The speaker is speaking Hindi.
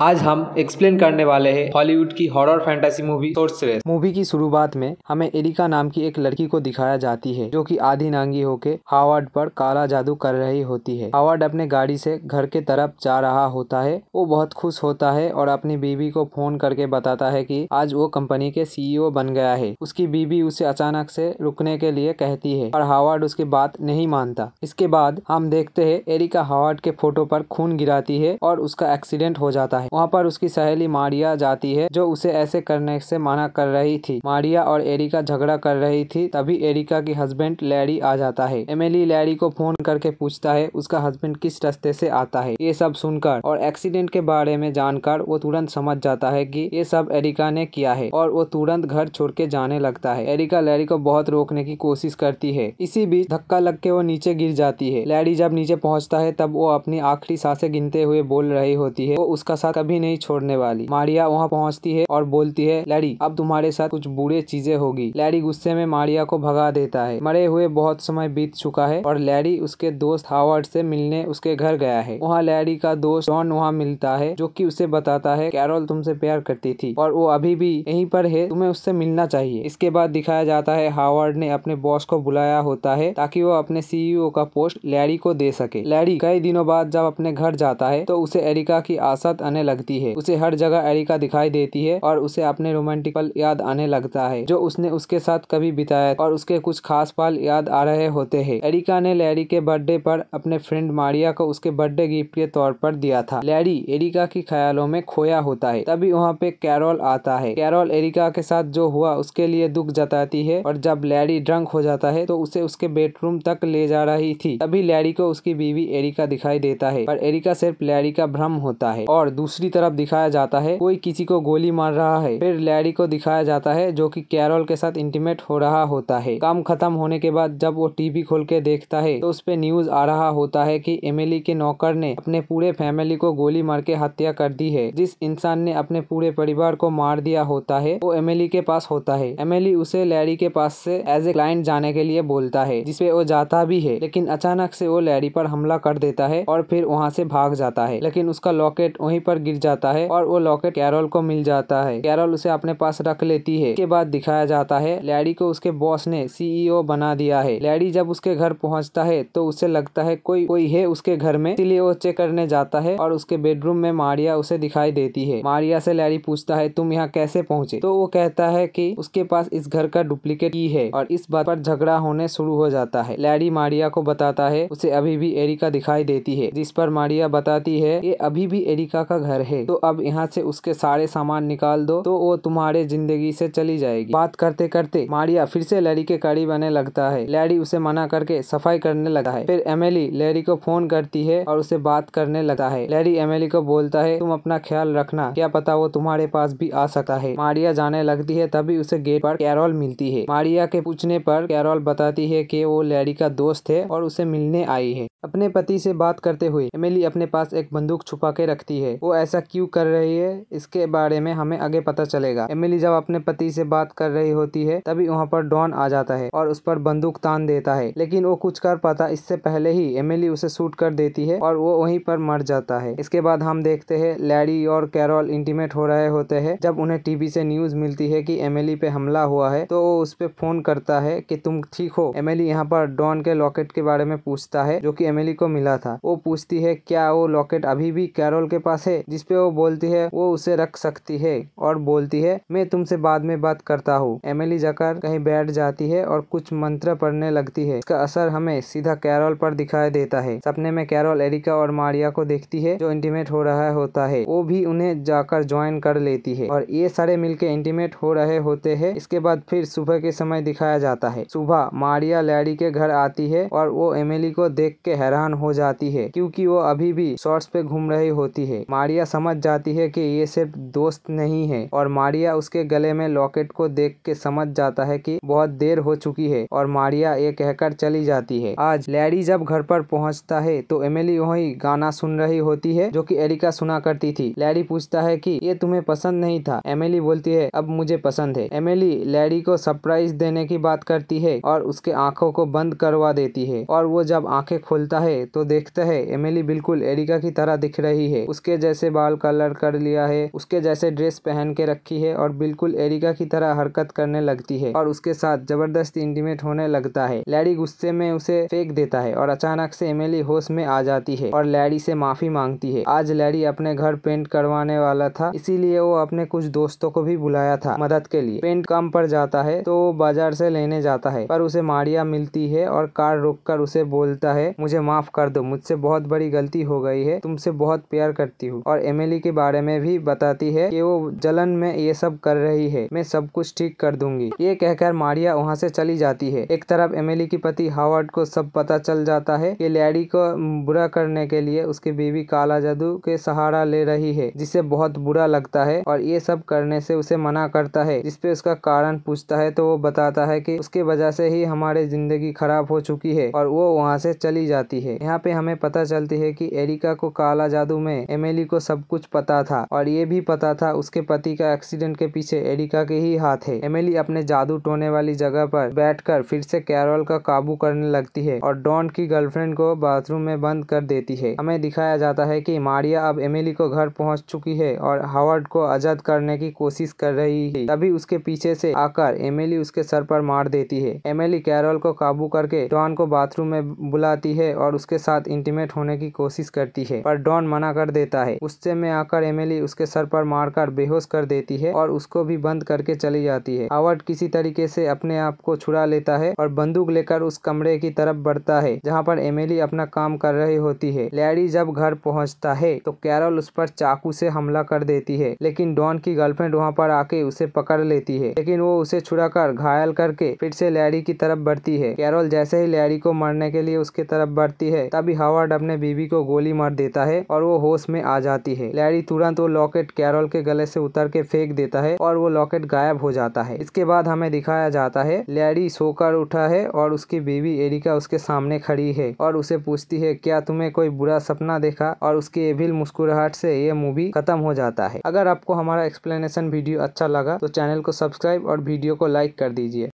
आज हम एक्सप्लेन करने वाले हैं हॉलीवुड की horror fantasy movie sorceress movie की शुरुआत में हमें एरिका नाम की एक लड़की को दिखाया जाती है जो कि आधी नांगी होके हावर्ड पर काला जादू कर रही होती है हावर्ड अपने गाड़ी से घर के तरफ जा रहा होता है वो बहुत खुश होता है और अपनी बीवी को फोन करके बताता है की आज वो कंपनी के सीईओ e बन गया है उसकी बीवी उसे अचानक से रुकने के लिए कहती है और हावर्ड उसकी बात नहीं मानता इसके बाद हम देखते है एरिका हावर्ड के फोटो पर खून गिराती है और उसका एक्सीडेंट हो जाता है है वहाँ पर उसकी सहेली मारिया जाती है जो उसे ऐसे करने से मना कर रही थी मारिया और एरिका झगड़ा कर रही थी तभी एरिका की हस्बैंड लैरी आ जाता है एमिली लैरी को फोन करके पूछता है उसका हस्बैंड किस रास्ते से आता है ये सब सुनकर और एक्सीडेंट के बारे में जानकर वो तुरंत समझ जाता है की ये सब एरिका ने किया है और वो तुरंत घर छोड़ के जाने लगता है एरिका लैरी को बहुत रोकने की कोशिश करती है इसी बीच धक्का लग के वो नीचे गिर जाती है लैरी जब नीचे पहुँचता है तब वो अपनी आखिरी सांसें गिनते हुए बोल रही होती है वो उसका साथ कभी नहीं छोड़ने वाली मारिया वहाँ पहुँचती है और बोलती है लैरी अब तुम्हारे साथ कुछ बुरे चीजें होगी लैरी गुस्से में मारिया को भगा देता है मरे हुए बहुत समय बीत चुका है और लैरी उसके दोस्त हावर्ड से मिलने उसके घर गया है वहाँ लैरी का दोस्त डॉन वहाँ मिलता है जो कि उसे बताता है कैरोल तुमसे प्यार करती थी और वो अभी भी यहीं पर है तुम्हें उससे मिलना चाहिए इसके बाद दिखाया जाता है हावर्ड ने अपने बॉस को बुलाया होता है ताकि वो अपने सीईओ का पोस्ट लैरी को दे सके लैरी कई दिनों बाद जब अपने घर जाता है तो उसे एरिका की आसत आने लगती है उसे हर जगह एरिका दिखाई देती है और उसे अपने रोमांटिक पल याद आने लगता है जो उसने उसके साथ कभी बिताया और उसके कुछ खास पल याद आ रहे होते हैं एरिका ने लैरी के बर्थडे पर अपने फ्रेंड मारिया को उसके बर्थडे गिफ्ट के तौर पर दिया था लैरी एरिका की ख्यालों में खोया होता है तभी वहाँ पे कैरोल आता है कैरोल एरिका के साथ जो हुआ उसके लिए दुख जताती है और जब लैरी ड्रंक हो जाता है तो उसे उसके बेडरूम तक ले जा रही थी तभी लैरी को उसकी बीवी एरिका दिखाई देता है पर एरिका सिर्फ लैरी का भ्रम होता है और दूसरे दूसरी तरफ दिखाया जाता है कोई किसी को गोली मार रहा है फिर लैरी को दिखाया जाता है जो कि कैरोल के साथ इंटीमेट हो रहा होता है काम खत्म होने के बाद जब वो टीवी खोल के देखता है तो उस पर न्यूज आ रहा होता है की एम के नौकर ने अपने पूरे फैमिली को गोली मार के हत्या कर दी है जिस इंसान ने अपने पूरे परिवार को मार दिया होता है वो एमिली के पास होता है एमिली उसे लैरी के पास से एज ए क्लाइंट जाने के लिए बोलता है जिसपे वो जाता भी है लेकिन अचानक से वो लैरी पर हमला कर देता है और फिर वहाँ से भाग जाता है लेकिन उसका लॉकेट वहीं पर गिर जाता है और वो लॉकेट कैरल को मिल जाता है कैरोल उसे अपने पास रख लेती है के बाद दिखाया जाता है लैडी को उसके बॉस ने सीईओ e बना दिया है लैडी जब उसके घर पहुंचता है तो उसे लगता है कोई कोई है उसके घर में इसलिए वो चेक करने जाता है और उसके बेडरूम में मारिया उसे दिखाई देती है मारिया से लैडी पूछता है तुम यहाँ कैसे पहुंचे तो वो कहता है की उसके पास इस घर का डुप्लीकेट की है और इस बात पर झगड़ा होने शुरू हो जाता है लैडी मारिया को बताता है उसे अभी भी एरिका दिखाई देती है जिस पर मारिया बताती है ये अभी भी एरिका का घर अंदर है तो अब यहाँ से उसके सारे सामान निकाल दो तो वो तुम्हारे जिंदगी से चली जाएगी बात करते करते मारिया फिर से लैरी के करीब आने लगता है लैरी उसे मना करके सफाई करने लगा है फिर एमेली लैरी को फोन करती है और उसे बात करने लगता है लैरी एमेली को बोलता है तुम अपना ख्याल रखना क्या पता वो तुम्हारे पास भी आ सकता है मारिया जाने लगती है तभी उसे गेट पर कैरोल मिलती है मारिया के पूछने पर कैरोल बताती है कि वो लैरी का दोस्त है और उसे मिलने आई है अपने पति से बात करते हुए एमेली अपने पास एक बंदूक छुपा के रखती है वो ऐसे ऐसा क्यों कर रही है इसके बारे में हमें आगे पता चलेगा एमिली जब अपने पति से बात कर रही होती है तभी वहाँ पर डॉन आ जाता है और उस पर बंदूक तान देता है लेकिन वो कुछ कर पाता इससे पहले ही एमिली उसे शूट कर देती है और वो वहीं पर मर जाता है इसके बाद हम देखते हैं लैडी और कैरोल इंटीमेट हो रहे होते हैं जब उन्हें टीवी से न्यूज मिलती है की एमिली पे हमला हुआ है तो वो उस पर फोन करता है की तुम ठीक हो एमिली यहाँ पर डॉन के लॉकेट के बारे में पूछता है जो की एमिली को मिला था वो पूछती है क्या वो लॉकेट अभी भी कैरोल के पास है जिसपे वो बोलती है वो उसे रख सकती है और बोलती है मैं तुमसे बाद में बात करता हूँ एमिली जाकर कहीं बैठ जाती है और कुछ मंत्र पढ़ने लगती है इसका असर हमें सीधा कैरोल पर दिखाई देता है सपने में कैरोल एरिका और मारिया को देखती है जो इंटीमेट हो रहा होता है वो भी उन्हें जाकर ज्वाइन कर लेती है और ये सारे मिलके इंटीमेट हो रहे होते है इसके बाद फिर सुबह के समय दिखाया जाता है सुबह मारिया लैडी के घर आती है और वो एमिली को देख के हैरान हो जाती है क्यूँकी वो अभी भी शॉर्ट्स पे घूम रही होती है मारिया मारिया समझ जाती है कि ये सिर्फ दोस्त नहीं है और मारिया उसके गले में लॉकेट को देख के समझ जाता है कि बहुत देर हो चुकी है और मारिया ये कहकर चली जाती है आज लैरी जब घर पर पहुंचता है तो एमिली वही गाना सुन रही होती है जो कि एरिका सुना करती थी लैरी पूछता है कि ये तुम्हें पसंद नहीं था एमिली बोलती है अब मुझे पसंद है एमिली लैरी को सरप्राइज देने की बात करती है और उसके आंखों को बंद करवा देती है और वो जब आंखें खोलता है तो देखता है एमिली बिल्कुल एरिका की तरह दिख रही है उसके जैसे से बाल कलर कर लिया है उसके जैसे ड्रेस पहन के रखी है और बिल्कुल एरिका की तरह हरकत करने लगती है और उसके साथ जबरदस्त इंटीमेट होने लगता है लैडी गुस्से में उसे फेंक देता है और अचानक से एमिली होश में आ जाती है और लैडी से माफी मांगती है आज लैडी अपने घर पेंट करवाने वाला था इसीलिए वो अपने कुछ दोस्तों को भी बुलाया था मदद के लिए पेंट कम पर जाता है तो बाजार से लेने जाता है पर उसे मारिया मिलती है और कार कर उसे बोलता है मुझे माफ कर दो मुझसे बहुत बड़ी गलती हो गई है तुमसे बहुत प्यार करती हूँ और और एमिली के बारे में भी बताती है कि वो जलन में ये सब कर रही है मैं सब कुछ ठीक कर दूंगी ये कहकर मारिया वहाँ से चली जाती है एक तरफ एमिली की पति हावर्ड को सब पता चल जाता है कि लैडी को बुरा करने के लिए उसकी बीवी काला जादू के सहारा ले रही है जिसे बहुत बुरा लगता है और ये सब करने से उसे मना करता है जिसपे उसका कारण पूछता है तो वो बताता है कि उसके वजह से ही हमारे जिंदगी खराब हो चुकी है और वो वहाँ से चली जाती है यहाँ पे हमें पता चलती है कि एरिका को काला जादू में एमिली को सब कुछ पता था और ये भी पता था उसके पति का एक्सीडेंट के पीछे एरिका के ही हाथ है एमिली अपने जादू टोने वाली जगह पर बैठकर फिर से कैरोल का काबू करने लगती है और डॉन की गर्लफ्रेंड को बाथरूम में बंद कर देती है हमें दिखाया जाता है की मारिया अब एमिली को घर पहुँच चुकी है और हावर्ड को आजाद करने की कोशिश कर रही है तभी उसके पीछे से आकर एमिली उसके सर पर मार देती है एमिली कैरोल को काबू करके डॉन को बाथरूम में बुलाती है और उसके साथ इंटीमेट होने की कोशिश करती है पर डॉन मना कर देता है उस गुस्से में आकर एमिली उसके सर पर मारकर बेहोश कर देती है और उसको भी बंद करके चली जाती है हावर्ड किसी तरीके से अपने आप को छुड़ा लेता है और बंदूक लेकर उस कमरे की तरफ बढ़ता है जहाँ पर एमिली अपना काम कर रही होती है लैरी जब घर पहुँचता है तो कैरल उस पर चाकू से हमला कर देती है लेकिन डॉन की गर्लफ्रेंड वहाँ पर आके उसे पकड़ लेती है लेकिन वो उसे कर घायल करके फिर से लैरी की तरफ बढ़ती है कैरल जैसे ही लैरी को मारने के लिए उसके तरफ बढ़ती है तभी हावर्ड अपने बीबी को गोली मार देता है और वो होश में आ जाती जाती है लैरी तुरंत वो लॉकेट कैरोल के गले से उतर के फेंक देता है और वो लॉकेट गायब हो जाता है इसके बाद हमें दिखाया जाता है लैरी सोकर उठा है और उसकी बीवी एरिका उसके सामने खड़ी है और उसे पूछती है क्या तुम्हें कोई बुरा सपना देखा और उसकी एविल मुस्कुराहट से ये मूवी खत्म हो जाता है अगर आपको हमारा एक्सप्लेनेशन वीडियो अच्छा लगा तो चैनल को सब्सक्राइब और वीडियो को लाइक कर दीजिए